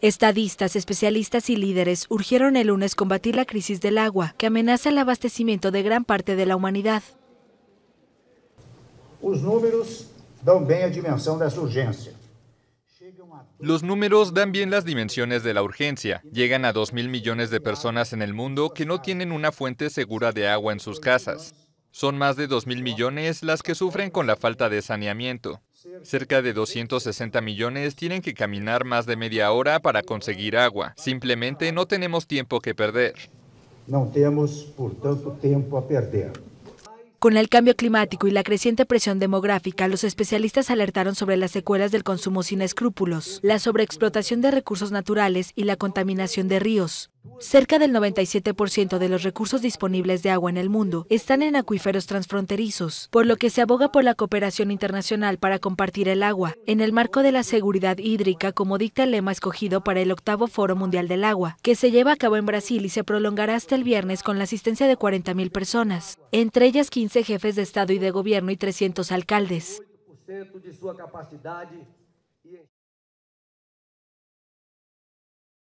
Estadistas, especialistas y líderes urgieron el lunes combatir la crisis del agua, que amenaza el abastecimiento de gran parte de la humanidad. Los números dan bien las las dimensiones de la urgencia. Llegan a 2.000 millones de personas en el mundo que no tienen una fuente segura de agua en sus casas. Son más de 2.000 millones las que sufren con la falta de saneamiento. Cerca de 260 millones tienen que caminar más de media hora para conseguir agua. Simplemente no tenemos tiempo que perder. No tenemos, por tanto, tiempo a perder. Con el cambio climático y la creciente presión demográfica, los especialistas alertaron sobre las secuelas del consumo sin escrúpulos, la sobreexplotación de recursos naturales y la contaminación de ríos. Cerca del 97% de los recursos disponibles de agua en el mundo están en acuíferos transfronterizos, por lo que se aboga por la cooperación internacional para compartir el agua, en el marco de la seguridad hídrica como dicta el lema escogido para el octavo Foro Mundial del Agua, que se lleva a cabo en Brasil y se prolongará hasta el viernes con la asistencia de 40.000 personas, entre ellas 15 jefes de Estado y de Gobierno y 300 alcaldes.